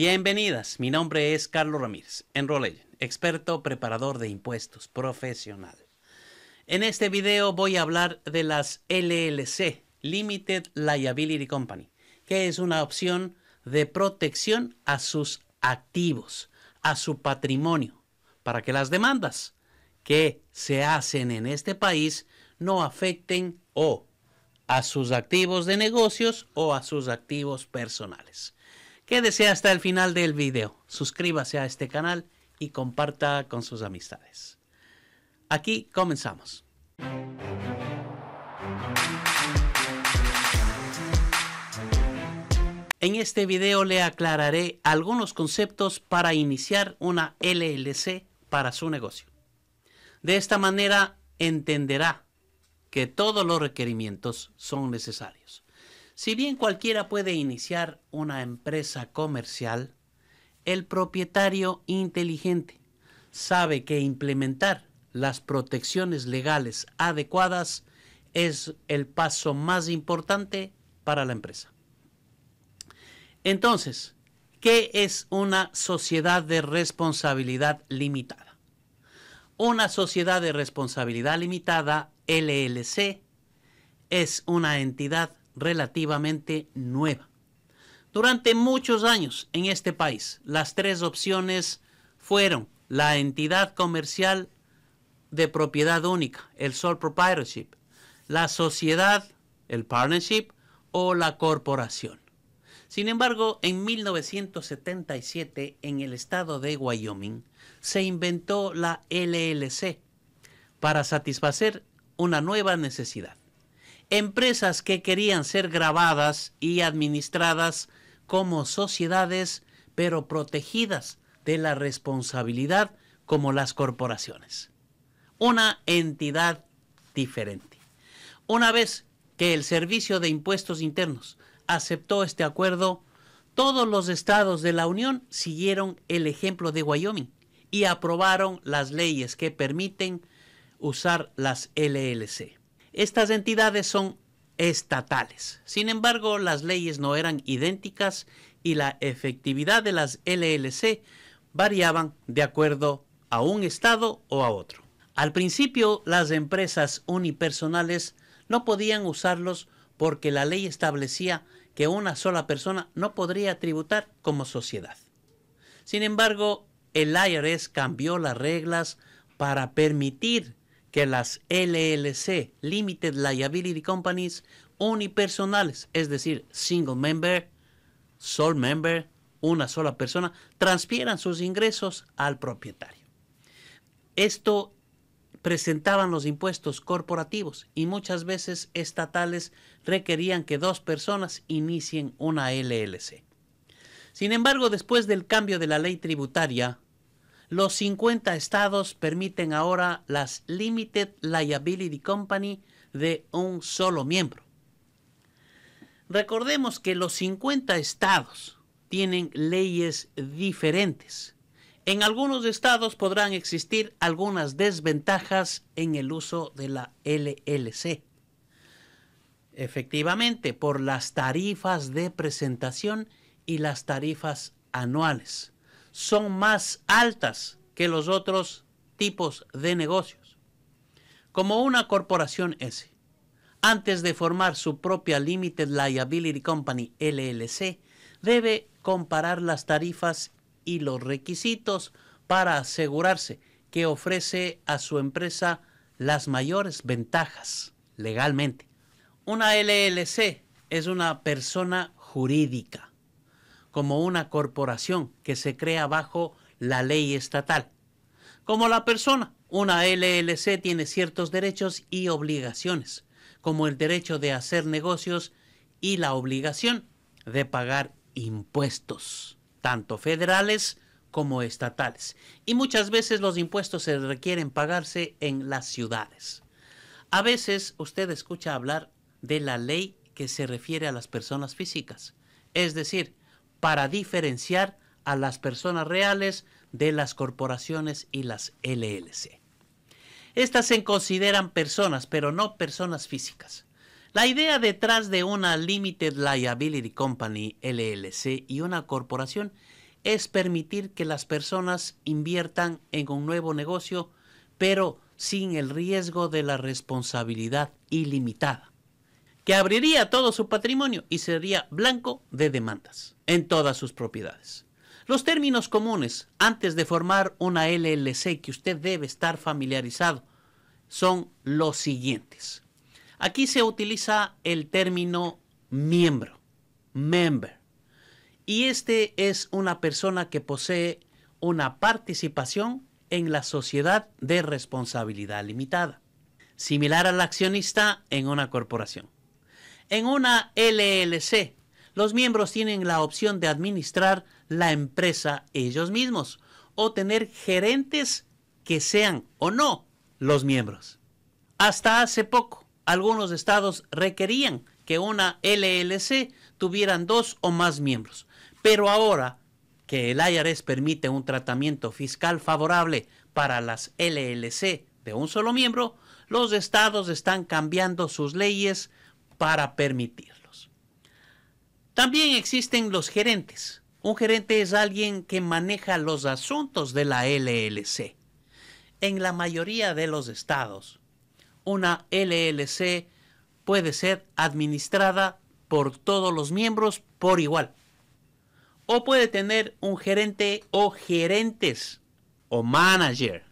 Bienvenidas, mi nombre es Carlos Ramírez, Enroll experto preparador de impuestos profesional. En este video voy a hablar de las LLC, Limited Liability Company, que es una opción de protección a sus activos, a su patrimonio, para que las demandas que se hacen en este país no afecten o a sus activos de negocios o a sus activos personales. Quédese hasta el final del video, suscríbase a este canal y comparta con sus amistades. Aquí comenzamos. En este video le aclararé algunos conceptos para iniciar una LLC para su negocio. De esta manera entenderá que todos los requerimientos son necesarios. Si bien cualquiera puede iniciar una empresa comercial, el propietario inteligente sabe que implementar las protecciones legales adecuadas es el paso más importante para la empresa. Entonces, ¿qué es una sociedad de responsabilidad limitada? Una sociedad de responsabilidad limitada, LLC, es una entidad relativamente nueva. Durante muchos años en este país, las tres opciones fueron la entidad comercial de propiedad única, el sole proprietorship, la sociedad, el partnership o la corporación. Sin embargo, en 1977, en el estado de Wyoming, se inventó la LLC para satisfacer una nueva necesidad empresas que querían ser grabadas y administradas como sociedades, pero protegidas de la responsabilidad como las corporaciones. Una entidad diferente. Una vez que el Servicio de Impuestos Internos aceptó este acuerdo, todos los estados de la Unión siguieron el ejemplo de Wyoming y aprobaron las leyes que permiten usar las LLC. Estas entidades son estatales. Sin embargo, las leyes no eran idénticas y la efectividad de las LLC variaban de acuerdo a un estado o a otro. Al principio, las empresas unipersonales no podían usarlos porque la ley establecía que una sola persona no podría tributar como sociedad. Sin embargo, el IRS cambió las reglas para permitir que las LLC, Limited Liability Companies, unipersonales, es decir, single member, sole member, una sola persona, transfieran sus ingresos al propietario. Esto presentaban los impuestos corporativos y muchas veces estatales requerían que dos personas inicien una LLC. Sin embargo, después del cambio de la ley tributaria los 50 estados permiten ahora las Limited Liability Company de un solo miembro. Recordemos que los 50 estados tienen leyes diferentes. En algunos estados podrán existir algunas desventajas en el uso de la LLC. Efectivamente, por las tarifas de presentación y las tarifas anuales son más altas que los otros tipos de negocios. Como una corporación S, antes de formar su propia Limited Liability Company LLC, debe comparar las tarifas y los requisitos para asegurarse que ofrece a su empresa las mayores ventajas legalmente. Una LLC es una persona jurídica como una corporación que se crea bajo la ley estatal. Como la persona, una LLC tiene ciertos derechos y obligaciones, como el derecho de hacer negocios y la obligación de pagar impuestos, tanto federales como estatales. Y muchas veces los impuestos se requieren pagarse en las ciudades. A veces usted escucha hablar de la ley que se refiere a las personas físicas, es decir, para diferenciar a las personas reales de las corporaciones y las LLC. Estas se consideran personas, pero no personas físicas. La idea detrás de una Limited Liability Company LLC y una corporación es permitir que las personas inviertan en un nuevo negocio, pero sin el riesgo de la responsabilidad ilimitada que abriría todo su patrimonio y sería blanco de demandas en todas sus propiedades. Los términos comunes antes de formar una LLC que usted debe estar familiarizado son los siguientes. Aquí se utiliza el término miembro, member. Y este es una persona que posee una participación en la sociedad de responsabilidad limitada, similar al accionista en una corporación. En una LLC, los miembros tienen la opción de administrar la empresa ellos mismos o tener gerentes que sean o no los miembros. Hasta hace poco, algunos estados requerían que una LLC tuvieran dos o más miembros, pero ahora que el IRS permite un tratamiento fiscal favorable para las LLC de un solo miembro, los estados están cambiando sus leyes para permitirlos. También existen los gerentes. Un gerente es alguien que maneja los asuntos de la LLC. En la mayoría de los estados, una LLC puede ser administrada por todos los miembros por igual. O puede tener un gerente o gerentes o manager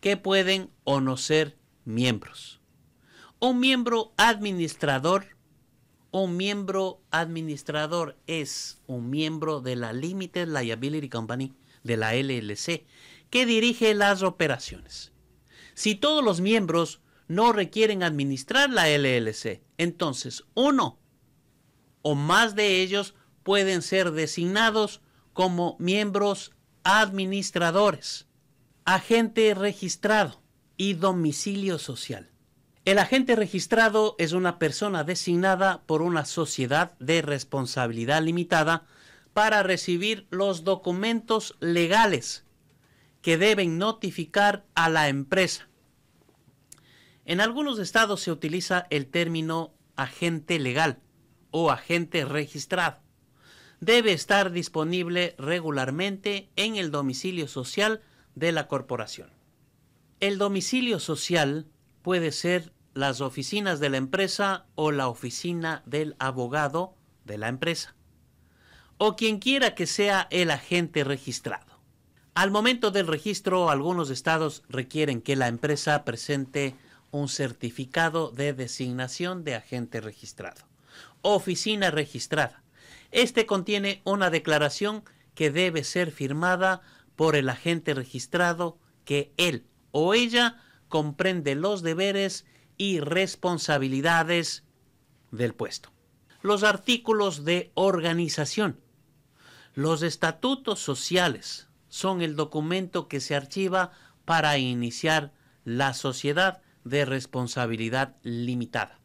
que pueden o no ser miembros. Un miembro administrador, miembro administrador es un miembro de la Limited Liability Company, de la LLC, que dirige las operaciones. Si todos los miembros no requieren administrar la LLC, entonces uno o más de ellos pueden ser designados como miembros administradores, agente registrado y domicilio social. El agente registrado es una persona designada por una sociedad de responsabilidad limitada para recibir los documentos legales que deben notificar a la empresa. En algunos estados se utiliza el término agente legal o agente registrado. Debe estar disponible regularmente en el domicilio social de la corporación. El domicilio social puede ser las oficinas de la empresa o la oficina del abogado de la empresa, o quien quiera que sea el agente registrado. Al momento del registro, algunos estados requieren que la empresa presente un certificado de designación de agente registrado, oficina registrada. Este contiene una declaración que debe ser firmada por el agente registrado que él o ella comprende los deberes y responsabilidades del puesto. Los artículos de organización. Los estatutos sociales son el documento que se archiva para iniciar la sociedad de responsabilidad limitada.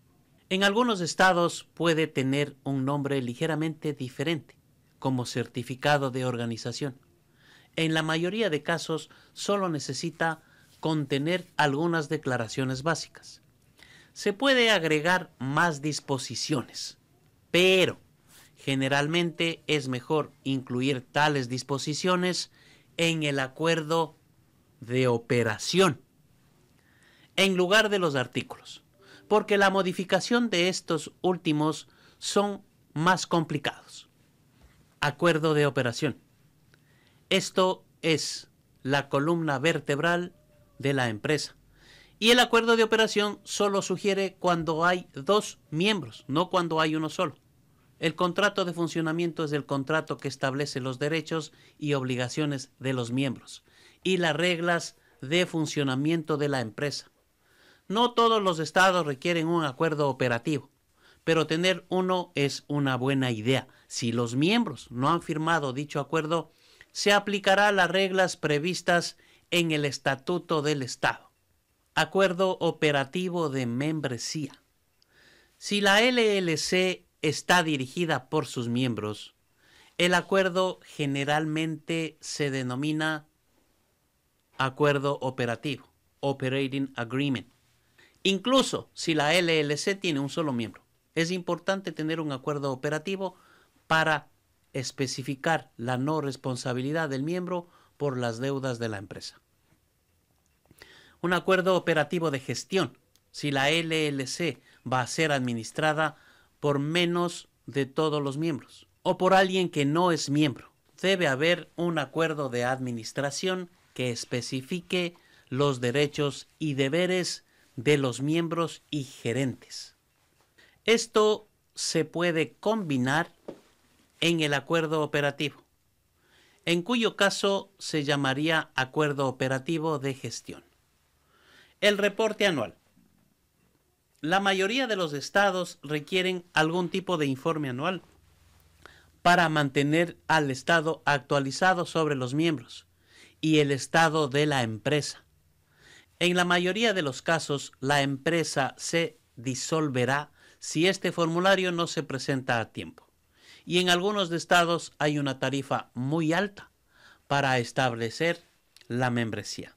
En algunos estados puede tener un nombre ligeramente diferente, como certificado de organización. En la mayoría de casos solo necesita contener algunas declaraciones básicas se puede agregar más disposiciones, pero generalmente es mejor incluir tales disposiciones en el acuerdo de operación, en lugar de los artículos, porque la modificación de estos últimos son más complicados. Acuerdo de operación. Esto es la columna vertebral de la empresa y el acuerdo de operación solo sugiere cuando hay dos miembros, no cuando hay uno solo. El contrato de funcionamiento es el contrato que establece los derechos y obligaciones de los miembros y las reglas de funcionamiento de la empresa. No todos los estados requieren un acuerdo operativo, pero tener uno es una buena idea. Si los miembros no han firmado dicho acuerdo, se aplicará las reglas previstas en el Estatuto del Estado. Acuerdo Operativo de Membresía. Si la LLC está dirigida por sus miembros, el acuerdo generalmente se denomina acuerdo operativo, Operating Agreement, incluso si la LLC tiene un solo miembro. Es importante tener un acuerdo operativo para especificar la no responsabilidad del miembro por las deudas de la empresa un acuerdo operativo de gestión si la LLC va a ser administrada por menos de todos los miembros o por alguien que no es miembro. Debe haber un acuerdo de administración que especifique los derechos y deberes de los miembros y gerentes. Esto se puede combinar en el acuerdo operativo, en cuyo caso se llamaría acuerdo operativo de gestión. El reporte anual. La mayoría de los estados requieren algún tipo de informe anual para mantener al estado actualizado sobre los miembros y el estado de la empresa. En la mayoría de los casos, la empresa se disolverá si este formulario no se presenta a tiempo. Y en algunos estados hay una tarifa muy alta para establecer la membresía.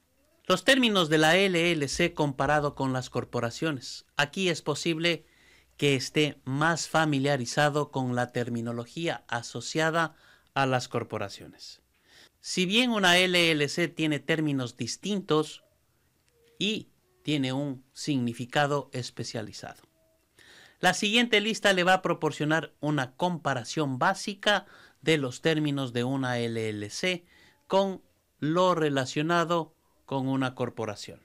Los términos de la LLC comparado con las corporaciones. Aquí es posible que esté más familiarizado con la terminología asociada a las corporaciones. Si bien una LLC tiene términos distintos y tiene un significado especializado. La siguiente lista le va a proporcionar una comparación básica de los términos de una LLC con lo relacionado con una corporación.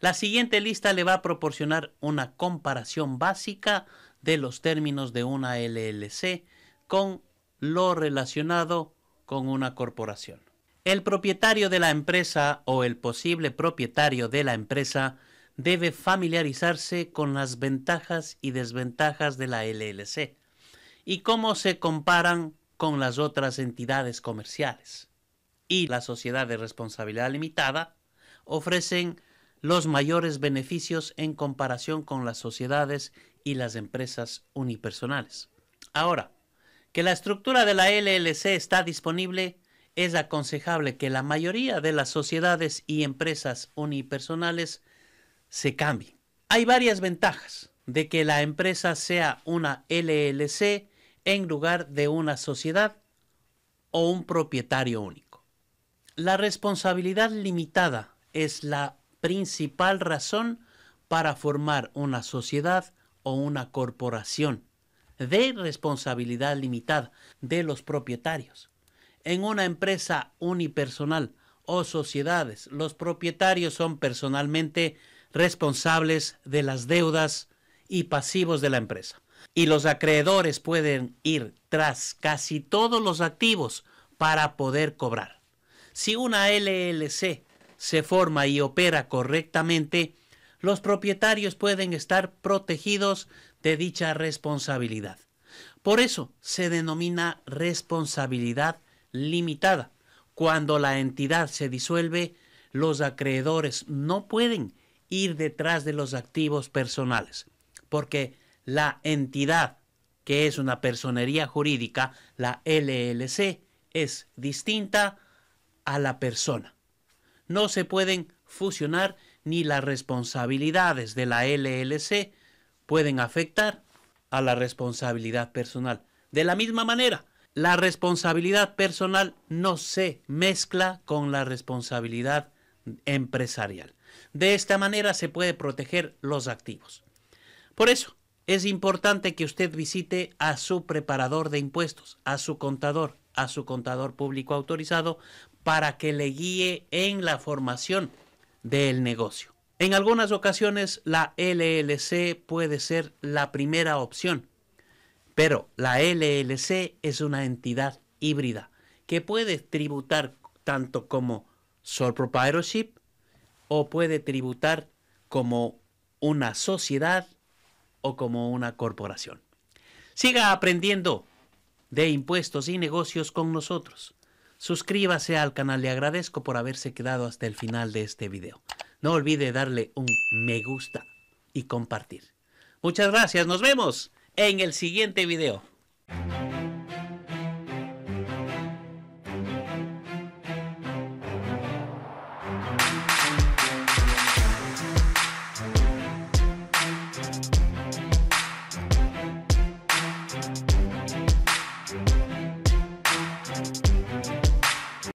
La siguiente lista le va a proporcionar una comparación básica de los términos de una LLC con lo relacionado con una corporación. El propietario de la empresa o el posible propietario de la empresa debe familiarizarse con las ventajas y desventajas de la LLC y cómo se comparan con las otras entidades comerciales. Y la sociedad de responsabilidad limitada ofrecen los mayores beneficios en comparación con las sociedades y las empresas unipersonales. Ahora, que la estructura de la LLC está disponible, es aconsejable que la mayoría de las sociedades y empresas unipersonales se cambien. Hay varias ventajas de que la empresa sea una LLC en lugar de una sociedad o un propietario único. La responsabilidad limitada es la principal razón para formar una sociedad o una corporación de responsabilidad limitada de los propietarios. En una empresa unipersonal o sociedades, los propietarios son personalmente responsables de las deudas y pasivos de la empresa y los acreedores pueden ir tras casi todos los activos para poder cobrar. Si una LLC se forma y opera correctamente, los propietarios pueden estar protegidos de dicha responsabilidad. Por eso se denomina responsabilidad limitada. Cuando la entidad se disuelve, los acreedores no pueden ir detrás de los activos personales, porque la entidad que es una personería jurídica, la LLC, es distinta a la persona. No se pueden fusionar ni las responsabilidades de la LLC pueden afectar a la responsabilidad personal. De la misma manera, la responsabilidad personal no se mezcla con la responsabilidad empresarial. De esta manera se puede proteger los activos. Por eso, es importante que usted visite a su preparador de impuestos, a su contador, a su contador público autorizado, para que le guíe en la formación del negocio. En algunas ocasiones la LLC puede ser la primera opción, pero la LLC es una entidad híbrida que puede tributar tanto como sole proprietorship o puede tributar como una sociedad como una corporación. Siga aprendiendo de impuestos y negocios con nosotros. Suscríbase al canal, le agradezco por haberse quedado hasta el final de este video. No olvide darle un me gusta y compartir. Muchas gracias, nos vemos en el siguiente video.